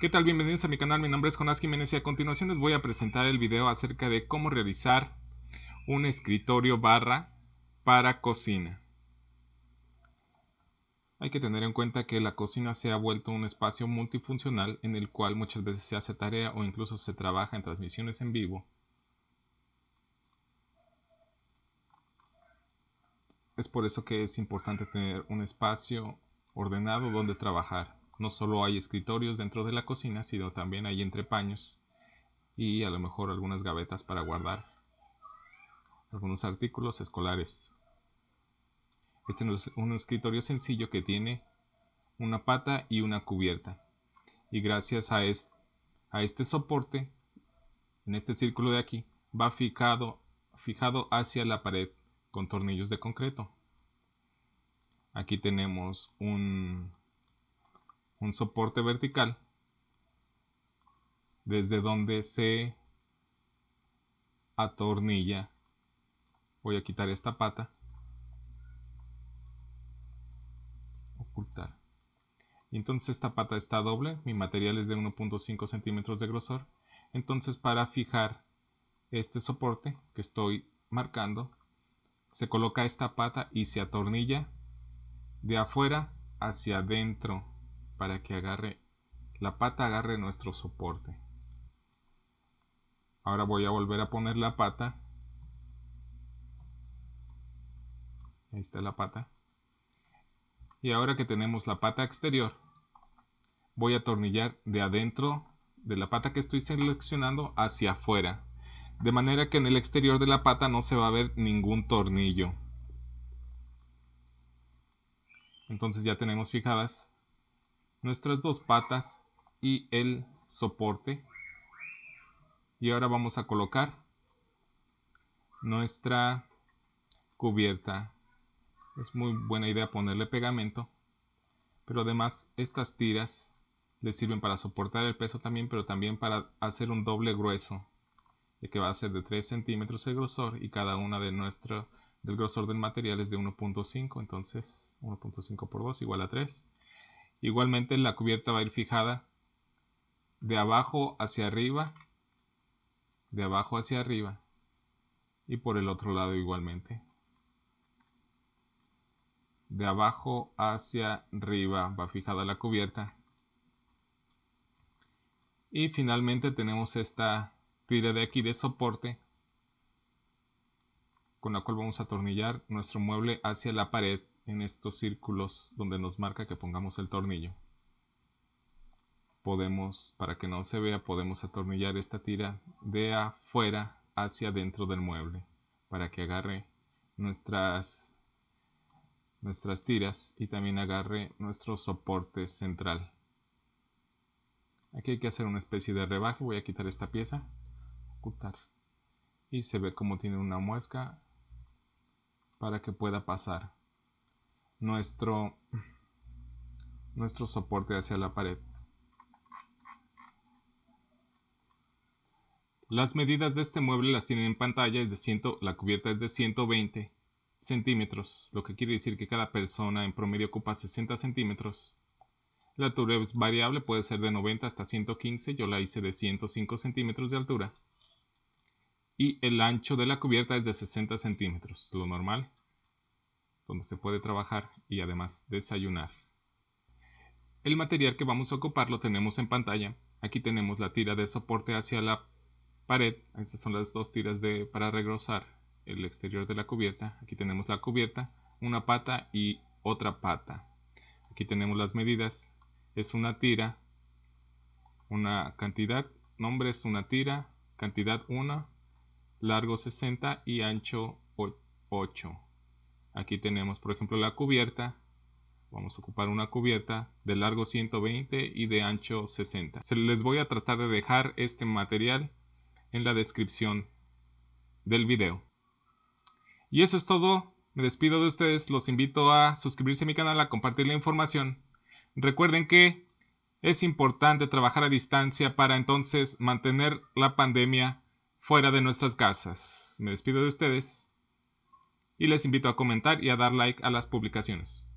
¿Qué tal? Bienvenidos a mi canal, mi nombre es Jonás Jiménez y a continuación les voy a presentar el video acerca de cómo realizar un escritorio barra para cocina. Hay que tener en cuenta que la cocina se ha vuelto un espacio multifuncional en el cual muchas veces se hace tarea o incluso se trabaja en transmisiones en vivo. Es por eso que es importante tener un espacio ordenado donde trabajar no solo hay escritorios dentro de la cocina, sino también hay entrepaños y a lo mejor algunas gavetas para guardar algunos artículos escolares. Este es un escritorio sencillo que tiene una pata y una cubierta. Y gracias a este, a este soporte, en este círculo de aquí, va fijado, fijado hacia la pared con tornillos de concreto. Aquí tenemos un un soporte vertical desde donde se atornilla. Voy a quitar esta pata. Ocultar. entonces esta pata está doble. Mi material es de 1.5 centímetros de grosor. Entonces para fijar este soporte que estoy marcando, se coloca esta pata y se atornilla de afuera hacia adentro para que agarre la pata agarre nuestro soporte ahora voy a volver a poner la pata ahí está la pata y ahora que tenemos la pata exterior voy a atornillar de adentro de la pata que estoy seleccionando hacia afuera de manera que en el exterior de la pata no se va a ver ningún tornillo entonces ya tenemos fijadas nuestras dos patas y el soporte. Y ahora vamos a colocar nuestra cubierta. Es muy buena idea ponerle pegamento, pero además estas tiras le sirven para soportar el peso también, pero también para hacer un doble grueso, el que va a ser de 3 centímetros el grosor y cada una de nuestro, del grosor del material es de 1.5, entonces 1.5 por 2 igual a 3 Igualmente la cubierta va a ir fijada de abajo hacia arriba, de abajo hacia arriba y por el otro lado igualmente. De abajo hacia arriba va fijada la cubierta. Y finalmente tenemos esta tira de aquí de soporte con la cual vamos a atornillar nuestro mueble hacia la pared en estos círculos donde nos marca que pongamos el tornillo. Podemos, para que no se vea, podemos atornillar esta tira de afuera hacia dentro del mueble para que agarre nuestras nuestras tiras y también agarre nuestro soporte central. Aquí hay que hacer una especie de rebaje, voy a quitar esta pieza, ocultar. Y se ve como tiene una muesca para que pueda pasar nuestro, nuestro soporte hacia la pared. Las medidas de este mueble las tienen en pantalla, es de 100, la cubierta es de 120 centímetros, lo que quiere decir que cada persona en promedio ocupa 60 centímetros. La altura es variable, puede ser de 90 hasta 115, yo la hice de 105 centímetros de altura. Y el ancho de la cubierta es de 60 centímetros, lo normal donde se puede trabajar y además desayunar. El material que vamos a ocupar lo tenemos en pantalla. Aquí tenemos la tira de soporte hacia la pared. Estas son las dos tiras para regrosar el exterior de la cubierta. Aquí tenemos la cubierta, una pata y otra pata. Aquí tenemos las medidas. Es una tira, una cantidad, nombre es una tira, cantidad 1, largo 60 y ancho 8. Aquí tenemos, por ejemplo, la cubierta. Vamos a ocupar una cubierta de largo 120 y de ancho 60. Se les voy a tratar de dejar este material en la descripción del video. Y eso es todo. Me despido de ustedes. Los invito a suscribirse a mi canal, a compartir la información. Recuerden que es importante trabajar a distancia para entonces mantener la pandemia fuera de nuestras casas. Me despido de ustedes y les invito a comentar y a dar like a las publicaciones.